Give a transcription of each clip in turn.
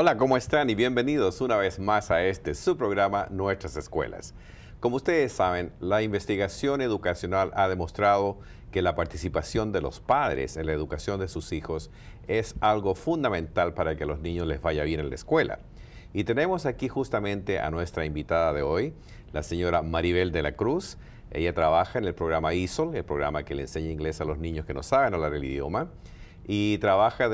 Hola, ¿cómo están? Y bienvenidos una vez más a este su programa Nuestras Escuelas. Como ustedes saben, la investigación educacional ha demostrado que la participación de los padres en la educación de sus hijos es algo fundamental para que a los niños les vaya bien en la escuela. Y tenemos aquí justamente a nuestra invitada de hoy, la señora Maribel de la Cruz. Ella trabaja en el programa ISOL, el programa que le enseña inglés a los niños que no saben hablar el idioma y trabaja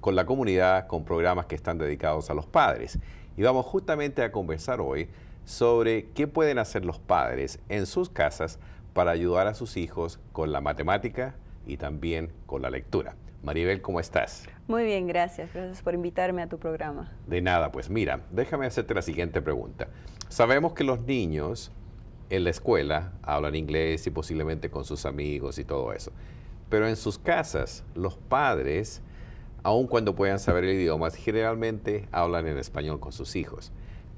con la comunidad con programas que están dedicados a los padres. Y vamos justamente a conversar hoy sobre qué pueden hacer los padres en sus casas para ayudar a sus hijos con la matemática y también con la lectura. Maribel, ¿cómo estás? Muy bien, gracias. Gracias por invitarme a tu programa. De nada, pues mira, déjame hacerte la siguiente pregunta. Sabemos que los niños en la escuela hablan inglés y posiblemente con sus amigos y todo eso. Pero en sus casas, los padres, aun cuando puedan saber el idioma, generalmente hablan en español con sus hijos.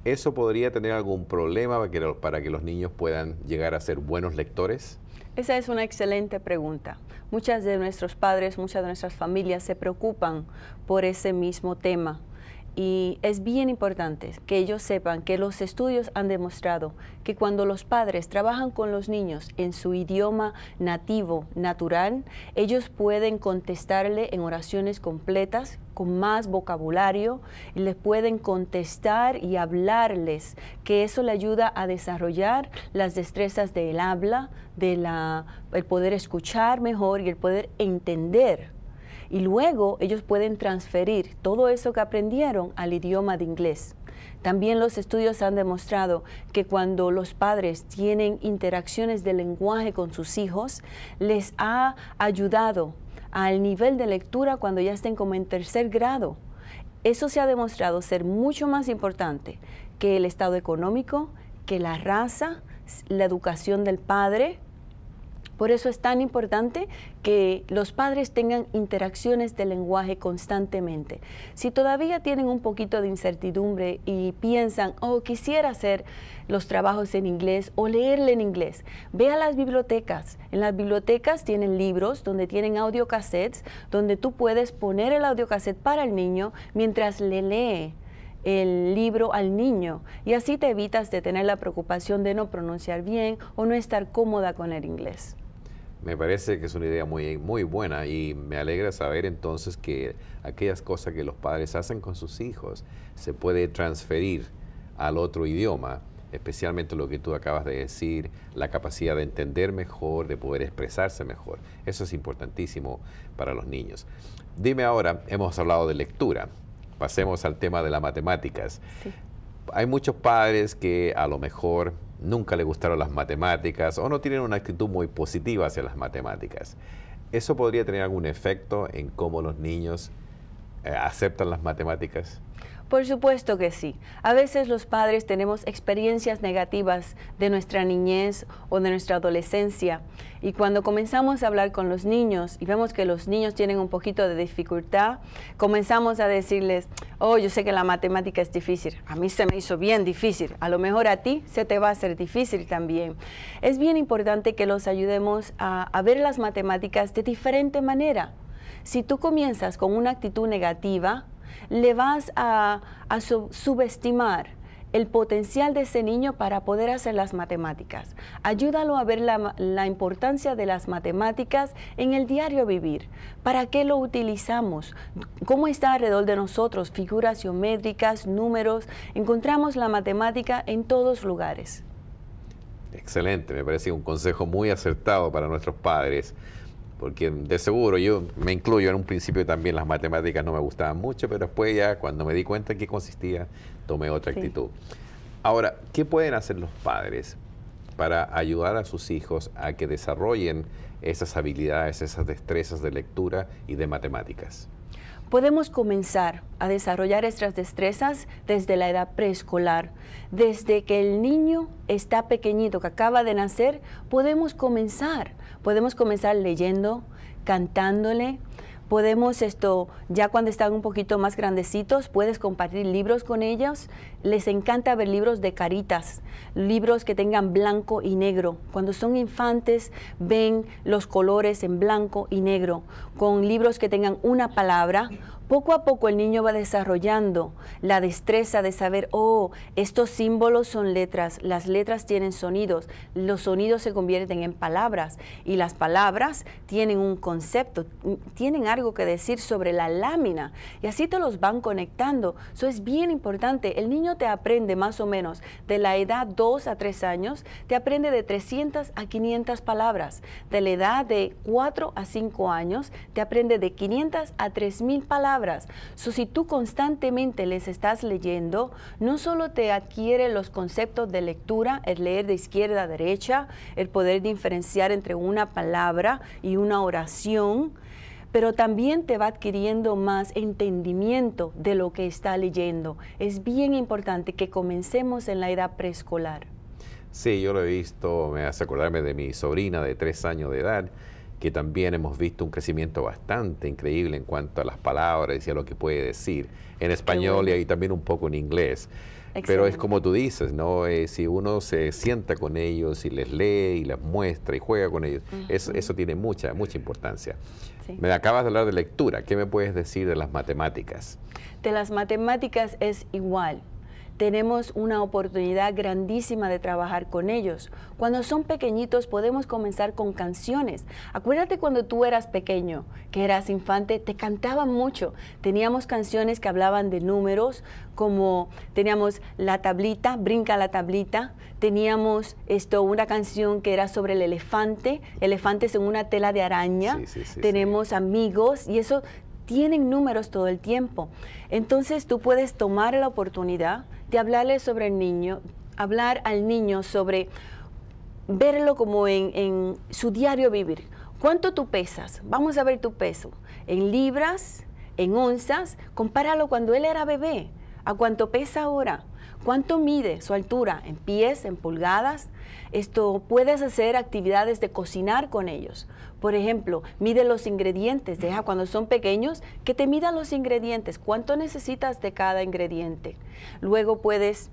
¿Eso podría tener algún problema para que, los niños puedan llegar a ser buenos lectores? Esa es una excelente pregunta. Muchas de nuestros padres, muchas de nuestras familias se preocupan por ese mismo tema y es bien importante que ellos sepan que los estudios han demostrado que cuando los padres trabajan con los niños en su idioma nativo, natural, ellos pueden contestarle en oraciones completas, con más vocabulario, y les pueden contestar y hablarles, que eso le ayuda a desarrollar las destrezas del habla, del poder escuchar mejor y el poder entender y luego ellos pueden transferir todo eso que aprendieron al idioma de inglés. También los estudios han demostrado que cuando los padres tienen interacciones de lenguaje con sus hijos, les ha ayudado al nivel de lectura cuando ya estén como en tercer grado. Eso se ha demostrado ser mucho más importante que el estado económico, que la raza, la educación del padre, por eso es tan importante que los padres tengan interacciones de lenguaje constantemente. Si todavía tienen un poquito de incertidumbre y piensan, oh, quisiera hacer los trabajos en inglés o leerle en inglés, ve a las bibliotecas. En las bibliotecas tienen libros donde tienen audiocassettes, donde tú puedes poner el audiocassette para el niño mientras le lee el libro al niño y así te evitas de tener la preocupación de no pronunciar bien o no estar cómoda con el inglés. Me parece que es una idea muy, muy buena y me alegra saber entonces que aquellas cosas que los padres hacen con sus hijos se puede transferir al otro idioma, especialmente lo que tú acabas de decir, la capacidad de entender mejor, de poder expresarse mejor. Eso es importantísimo para los niños. Dime ahora, hemos hablado de lectura, pasemos al tema de las matemáticas hay muchos padres que a lo mejor nunca le gustaron las matemáticas o no tienen una actitud muy positiva hacia las matemáticas. ¿Eso podría tener algún efecto en cómo los niños eh, aceptan las matemáticas? Por supuesto que sí. A veces los padres tenemos experiencias negativas de nuestra niñez o de nuestra adolescencia y cuando comenzamos a hablar con los niños y vemos que los niños tienen un poquito de dificultad, comenzamos a decirles, oh, yo sé que la matemática es difícil, a mí se me hizo bien difícil, a lo mejor a ti se te va a hacer difícil también. Es bien importante que los ayudemos a, a ver las matemáticas de diferente manera. Si tú comienzas con una actitud negativa, le vas a, subestimar el potencial de ese niño para poder hacer las matemáticas. Ayúdalo a ver la, la, importancia de las matemáticas en el diario vivir. ¿Para qué lo utilizamos? ¿Cómo está alrededor de nosotros? Figuras geométricas, números. Encontramos la matemática en todos lugares. Excelente, me parece un consejo muy acertado para nuestros padres porque de seguro yo me incluyo en un principio también las matemáticas no me gustaban mucho, pero después ya cuando me di cuenta en qué consistía, tomé otra actitud. Ahora, ¿qué pueden hacer los padres para ayudar a sus hijos a que desarrollen esas habilidades, esas destrezas de lectura y de matemáticas? podemos comenzar a desarrollar estas destrezas desde la edad preescolar. Desde que el niño está pequeñito, que acaba de nacer, podemos comenzar. Podemos comenzar leyendo, cantándole, podemos esto, ya cuando están un poquito más grandecitos, puedes compartir libros con ellos. Les encanta ver libros de caritas, libros que tengan blanco y negro. Cuando son infantes, ven los colores en blanco y negro, con libros que tengan una palabra poco a poco el niño va desarrollando la destreza de saber, oh, estos símbolos son letras, las letras tienen sonidos, los sonidos se convierten en palabras y las palabras tienen un concepto, tienen algo que decir sobre la lámina y así te los van conectando. Eso es bien importante. El niño te aprende más o menos de la edad 2 a 3 años, te aprende de 300 a 500 palabras. De la edad de 4 a 5 años, te aprende de 500 a 3.000 palabras si tú constantemente les estás leyendo, no solo te adquiere los conceptos de lectura, el leer de izquierda a derecha, el poder diferenciar entre una palabra y una oración, pero también te va adquiriendo más entendimiento de lo que está leyendo. Es bien importante que comencemos en la edad preescolar. Sí, yo lo he visto, me hace acordarme de mi sobrina de tres años de edad que también hemos visto un crecimiento bastante increíble en cuanto a las palabras y a lo que puede decir en español y ahí también un poco en inglés. Pero es como tú dices, ¿no? Eh, si uno se sienta con ellos y les lee y les muestra y juega con ellos, eso, tiene mucha, mucha importancia. Me acabas de hablar de lectura. ¿Qué me puedes decir de las matemáticas? De las matemáticas es igual tenemos una oportunidad grandísima de trabajar con ellos. Cuando son pequeñitos podemos comenzar con canciones. Acuérdate cuando tú eras pequeño, que eras infante, te cantaban mucho. Teníamos canciones que hablaban de números, como teníamos la tablita, brinca la tablita, teníamos esto, una canción que era sobre el elefante, elefantes en una tela de araña, tenemos amigos y eso tienen números todo el tiempo. Entonces tú puedes tomar la oportunidad de hablarle sobre el niño, hablar al niño sobre verlo como en, su diario vivir. ¿Cuánto tú pesas? Vamos a ver tu peso. En libras, en onzas, compáralo cuando él era bebé, a cuánto pesa ahora. ¿Cuánto mide su altura? ¿En pies? ¿En pulgadas? Esto puedes hacer actividades de cocinar con ellos. Por ejemplo, mide los ingredientes. Deja cuando son pequeños que te midan los ingredientes. ¿Cuánto necesitas de cada ingrediente? Luego puedes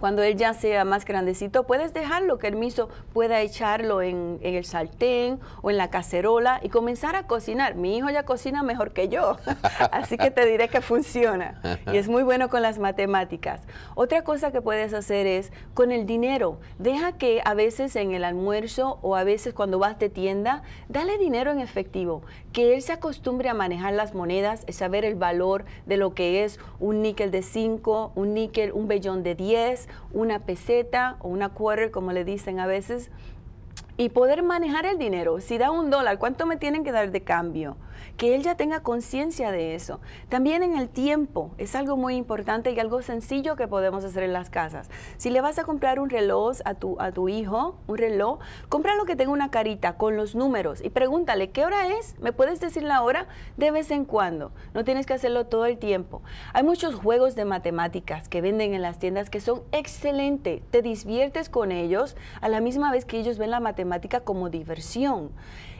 cuando él ya sea más grandecito, puedes dejarlo que el miso pueda echarlo en, el sartén o en la cacerola y comenzar a cocinar. Mi hijo ya cocina mejor que yo, así que te diré que funciona. Y es muy bueno con las matemáticas. Otra cosa que puedes hacer es con el dinero. Deja que a veces en el almuerzo o a veces cuando vas de tienda, dale dinero en efectivo. Que él se acostumbre a manejar las monedas, saber el valor de lo que es un níquel de 5, un níquel, un vellón de 10, una peseta o una quarter, como le dicen a veces, y poder manejar el dinero. Si da un dólar, ¿cuánto me tienen que dar de cambio? Que él ya tenga conciencia de eso. También en el tiempo es algo muy importante y algo sencillo que podemos hacer en las casas. Si le vas a comprar un reloj a tu, a tu hijo, un reloj, compra lo que tenga una carita con los números y pregúntale, ¿qué hora es? ¿Me puedes decir la hora? De vez en cuando. No tienes que hacerlo todo el tiempo. Hay muchos juegos de matemáticas que venden en las tiendas que son excelentes. Te diviertes con ellos a la misma vez que ellos ven la matemática como diversión.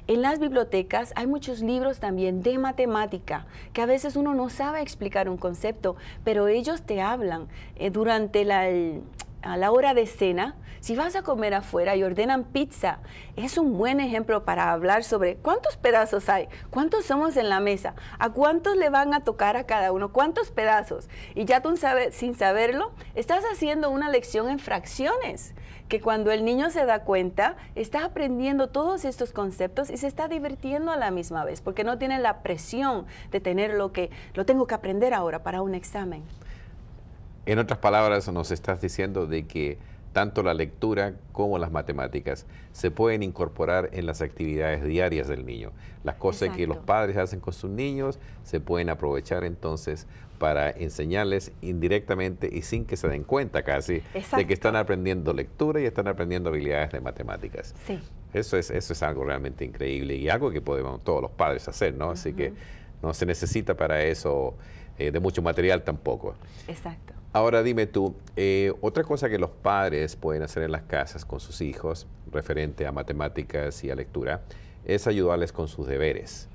En las bibliotecas hay muchos libros también de matemática, que a veces uno no sabe explicar un concepto, pero ellos te hablan eh, durante la, a la hora de cena, si vas a comer afuera y ordenan pizza, es un buen ejemplo para hablar sobre cuántos pedazos hay, cuántos somos en la mesa, a cuántos le van a tocar a cada uno, cuántos pedazos. Y ya tú sabes, sin saberlo, estás haciendo una lección en fracciones, que cuando el niño se da cuenta, está aprendiendo todos estos conceptos y se está divirtiendo a la misma vez, porque no tiene la presión de tener lo que lo tengo que aprender ahora para un examen. En otras palabras, nos estás diciendo de que tanto la lectura como las matemáticas se pueden incorporar en las actividades diarias del niño. Las cosas que los padres hacen con sus niños se pueden aprovechar entonces para enseñarles indirectamente y sin que se den cuenta casi de que están aprendiendo lectura y están aprendiendo habilidades de matemáticas. Sí. Eso es, eso es algo realmente increíble y algo que podemos todos los padres hacer, ¿no? Así que no se necesita para eso eh, de mucho material tampoco. Exacto. Ahora dime tú, eh, otra cosa que los padres pueden hacer en las casas con sus hijos, referente a matemáticas y a lectura, es ayudarles con sus deberes.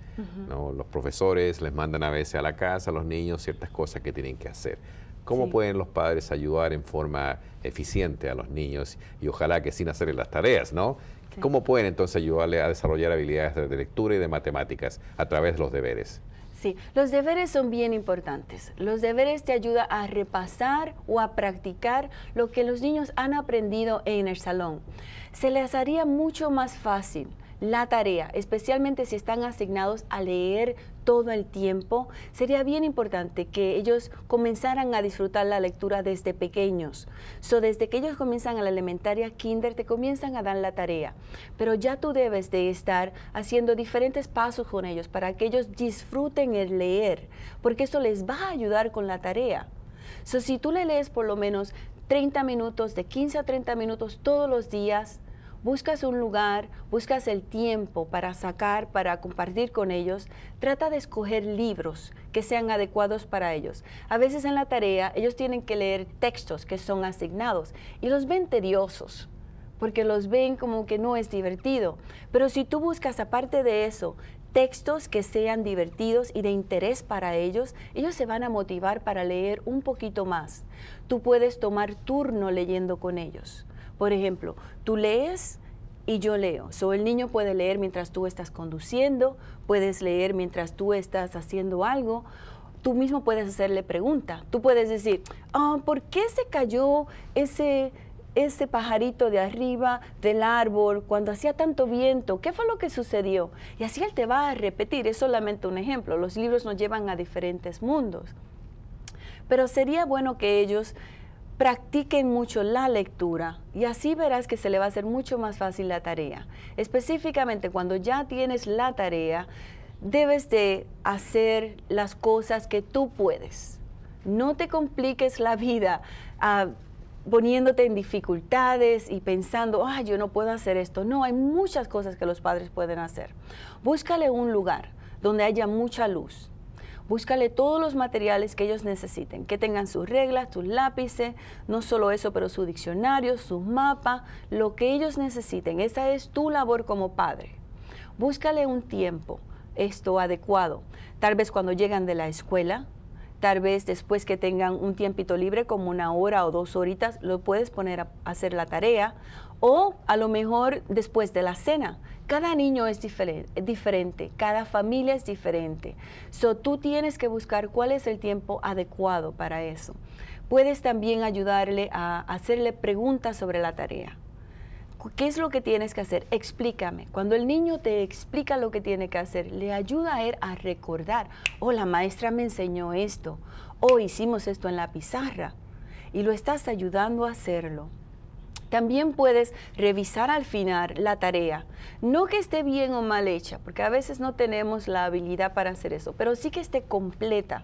Los profesores les mandan a veces a la casa a los niños ciertas cosas que tienen que hacer. ¿Cómo pueden los padres ayudar en forma eficiente a los niños y ojalá que sin hacerles las tareas, ¿no? ¿Cómo pueden entonces ayudarle a desarrollar habilidades de lectura y de matemáticas a través de los deberes? Sí, los deberes son bien importantes. Los deberes te ayudan a repasar o a practicar lo que los niños han aprendido en el salón. Se les haría mucho más fácil la tarea, especialmente si están asignados a leer todo el tiempo, sería bien importante que ellos comenzaran a disfrutar la lectura desde pequeños. So, desde que ellos comienzan a la elementaria kinder, te comienzan a dar la tarea. Pero ya tú debes de estar haciendo diferentes pasos con ellos para que ellos disfruten el leer, porque eso les va a ayudar con la tarea. So, si tú le lees por lo menos 30 minutos, de 15 a 30 minutos todos los días, buscas un lugar, buscas el tiempo para sacar, para compartir con ellos, trata de escoger libros que sean adecuados para ellos. A veces en la tarea ellos tienen que leer textos que son asignados y los ven tediosos porque los ven como que no es divertido. Pero si tú buscas, aparte de eso, textos que sean divertidos y de interés para ellos, ellos se van a motivar para leer un poquito más. Tú puedes tomar turno leyendo con ellos. Por ejemplo, tú lees y yo leo. So, el niño puede leer mientras tú estás conduciendo, puedes leer mientras tú estás haciendo algo. Tú mismo puedes hacerle pregunta. Tú puedes decir, ah, ¿por qué se cayó ese, ese pajarito de arriba del árbol cuando hacía tanto viento? ¿Qué fue lo que sucedió? Y así él te va a repetir. Es solamente un ejemplo. Los libros nos llevan a diferentes mundos. Pero sería bueno que ellos practiquen mucho la lectura y así verás que se le va a hacer mucho más fácil la tarea. Específicamente cuando ya tienes la tarea, debes de hacer las cosas que tú puedes. No te compliques la vida ah, poniéndote en dificultades y pensando, ah, yo no puedo hacer esto. No, hay muchas cosas que los padres pueden hacer. Búscale un lugar donde haya mucha luz, Búscale todos los materiales que ellos necesiten, que tengan sus reglas, tus lápices, no solo eso, pero su diccionario, su mapa, lo que ellos necesiten. Esa es tu labor como padre. Búscale un tiempo esto adecuado. Tal vez cuando llegan de la escuela, tal vez después que tengan un tiempito libre, como una hora o dos horitas, lo puedes poner a hacer la tarea. O a lo mejor después de la cena, cada niño es diferente, cada familia es diferente. So, tú tienes que buscar cuál es el tiempo adecuado para eso. Puedes también ayudarle a hacerle preguntas sobre la tarea. ¿Qué es lo que tienes que hacer? Explícame. Cuando el niño te explica lo que tiene que hacer, le ayuda a él a recordar, oh, la maestra me enseñó esto, o oh, hicimos esto en la pizarra, y lo estás ayudando a hacerlo. También puedes revisar al final la tarea. No que esté bien o mal hecha, porque a veces no tenemos la habilidad para hacer eso, pero sí que esté completa.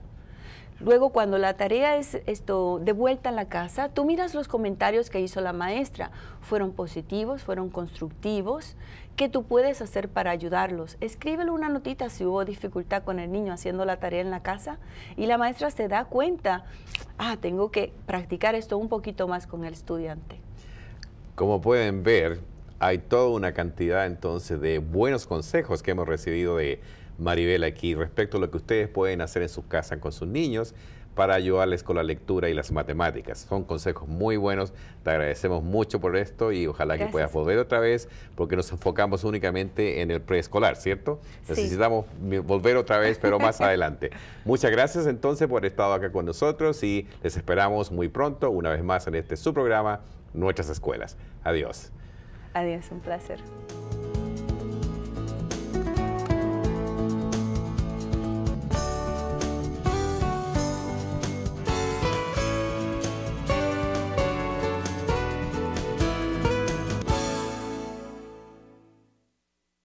Luego, cuando la tarea es esto de vuelta a la casa, tú miras los comentarios que hizo la maestra. ¿Fueron positivos? ¿Fueron constructivos? ¿Qué tú puedes hacer para ayudarlos? Escríbelo una notita si hubo dificultad con el niño haciendo la tarea en la casa y la maestra se da cuenta, ah, tengo que practicar esto un poquito más con el estudiante. Como pueden ver, hay toda una cantidad entonces de buenos consejos que hemos recibido de Maribel aquí respecto a lo que ustedes pueden hacer en su casa con sus niños para ayudarles con la lectura y las matemáticas. Son consejos muy buenos, te agradecemos mucho por esto y ojalá que puedas volver otra vez porque nos enfocamos únicamente en el preescolar, ¿cierto? Necesitamos volver otra vez, pero más adelante. Muchas gracias entonces por estar estado acá con nosotros y les esperamos muy pronto, una vez más en este su programa, Nuestras Escuelas. Adiós. Adiós, un placer.